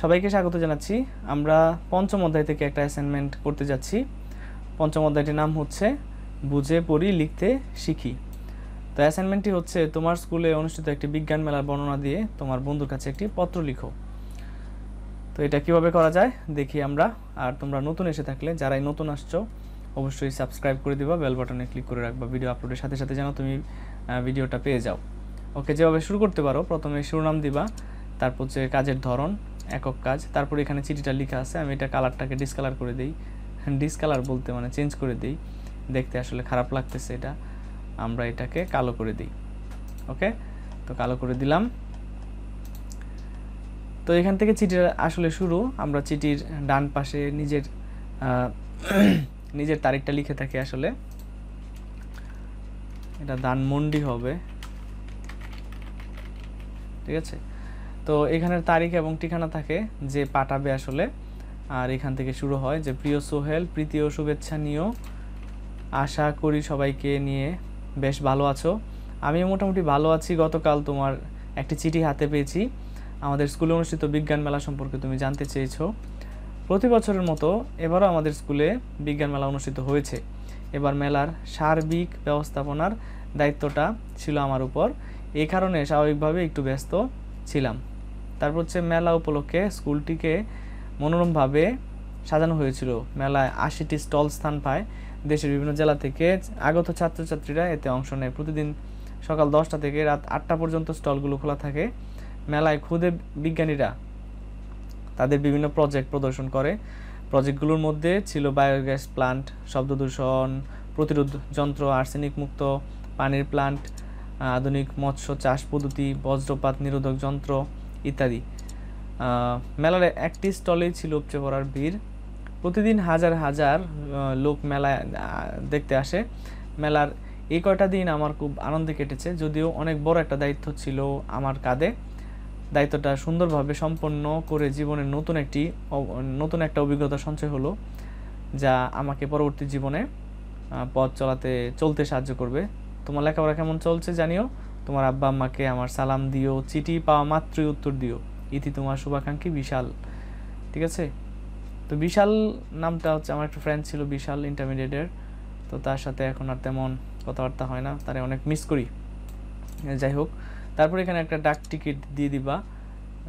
সবাইকে স্বাগত জানাচ্ছি আমরা পঞ্চম অধ্যায় থেকে একটা অ্যাসাইনমেন্ট করতে যাচ্ছি পঞ্চম অধ্যায়টির নাম হচ্ছে বুঝে পড়ি লিখতে শিখি তো অ্যাসাইনমেন্টটি হচ্ছে তোমার স্কুলে অনুষ্ঠিত একটি বিজ্ঞান মেলার বর্ণনা দিয়ে তোমার বন্ধুর কাছে একটি পত্র লিখো তো এটা কিভাবে করা যায় দেখি আমরা আর তোমরা নতুন এসে থাকলে যারাই নতুন আসছো অবশ্যই সাবস্ক্রাইব করে দিবা বেল বাটনে ক্লিক করে রাখবা ভিডিও আপলোডের সাথে সাথে যেন তুমি ভিডিওটা পেয়ে যাও ওকে যেভাবে শুরু করতে পারো প্রথমে শিরোনাম দিবা তারপর হচ্ছে কাজের ধরন একক কাজ তারপর এখানে চিঠিটা লেখা আছে আমি এটা কালারটাকে ডিসকালার করে দিই ডিসকালার বলতে মানে চেঞ্জ করে দিই দেখতে আসলে খারাপ লাগতেছে এটা আমরা এটাকে কালো করে দিই ওকে তো কালো করে দিলাম তো এখান থেকে চিঠিটা আসলে শুরু আমরা চিঠির ডান পাশে নিজের নিজের তারিখটা লিখে থাকি আসলে এটা দানমন্ডি হবে ঠিক আছে তো এখানের তারিখ এবং ঠিকানা থাকে যে পাঠাবে আসলে আর এখান থেকে শুরু হয় যে প্রিয় সোহেল প্রীতি ও শুভেচ্ছা নিয়েও আশা করি সবাইকে নিয়ে বেশ ভালো আছো আমি মোটামুটি ভালো আছি গতকাল তোমার একটি চিঠি হাতে পেয়েছি আমাদের স্কুলে অনুষ্ঠিত বিজ্ঞান মেলা সম্পর্কে তুমি জানতে চেয়েছ প্রতি বছরের মতো এবারও আমাদের স্কুলে বিজ্ঞান মেলা অনুষ্ঠিত হয়েছে এবার মেলার সার্বিক ব্যবস্থাপনার দায়িত্বটা ছিল আমার উপর এই কারণে স্বাভাবিকভাবে একটু ব্যস্ত ছিলাম তারপর হচ্ছে মেলা উপলক্ষে স্কুলটিকে মনোরমভাবে সাজানো হয়েছিল মেলায় আশিটি স্টল স্থান পায় দেশের বিভিন্ন জেলা থেকে আগত ছাত্রছাত্রীরা এতে অংশ নেয় প্রতিদিন সকাল দশটা থেকে রাত আটটা পর্যন্ত স্টলগুলো খোলা থাকে মেলায় খুদে বিজ্ঞানীরা তাদের বিভিন্ন প্রজেক্ট প্রদর্শন করে প্রজেক্টগুলোর মধ্যে ছিল বায়োগ্যাস প্লান্ট শব্দ দূষণ প্রতিরোধ যন্ত্র আর্সেনিক মুক্ত পানির প্লান্ট আধুনিক মৎস্য চাষ পদ্ধতি বজ্রপাত নিরোধক যন্ত্র ইত্যাদি মেলার একটি স্টলেই ছিল উপচে পড়ার ভিড় প্রতিদিন হাজার হাজার লোক মেলায় দেখতে আসে মেলার এই কয়টা দিন আমার খুব আনন্দে কেটেছে যদিও অনেক বড় একটা দায়িত্ব ছিল আমার কাঁধে দায়িত্বটা সুন্দরভাবে সম্পন্ন করে জীবনের নতুন একটি নতুন একটা অভিজ্ঞতা সঞ্চয় হলো যা আমাকে পরবর্তী জীবনে পথ চলাতে চলতে সাহায্য করবে তোমার লেখাপড়া কেমন চলছে জানিও তোমার আব্বা আম্মাকে আমার সালাম দিও চিঠি পাওয়া মাত্রই উত্তর দিও ইতি তোমার শুভাকাঙ্ক্ষী বিশাল ঠিক আছে তো বিশাল নামটা হচ্ছে আমার একটা ফ্রেন্ড ছিল বিশাল ইন্টারমিডিয়েটের তো তার সাথে এখন আর তেমন কথাবার্তা হয় না তারে অনেক মিস করি যাই হোক তারপর এখানে একটা ডাক টিকিট দিয়ে দিবা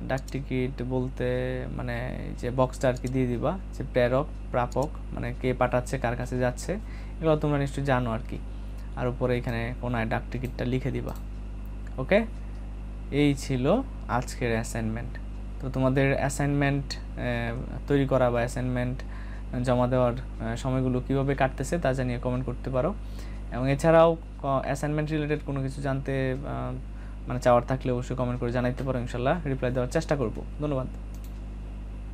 ডাক টিকিট বলতে মানে যে বক্সটা আর কি দিয়ে দিবা যে প্রেরক প্রাপক মানে কে পাঠাচ্ছে কার কাছে যাচ্ছে এগুলো তোমরা নিশ্চয়ই জানো আর কি আর উপরে এখানে কোনায় ডাক টিকিটটা লিখে দিবা ওকে এই ছিল আজকের অ্যাসাইনমেন্ট তো তোমাদের অ্যাসাইনমেন্ট তৈরি করা বা অ্যাসাইনমেন্ট জমা দেওয়ার সময়গুলো কিভাবে কাটতেছে তা জানিয়ে কমেন্ট করতে পারো এবং এছাড়াও অ্যাসাইনমেন্ট রিলেটেড কোনো কিছু জানতে মানে চাওয়ার থাকলে অবশ্যই কমেন্ট করে জানাইতে পারো ইনশাল্লাহ রিপ্লাই দেওয়ার চেষ্টা করব ধন্যবাদ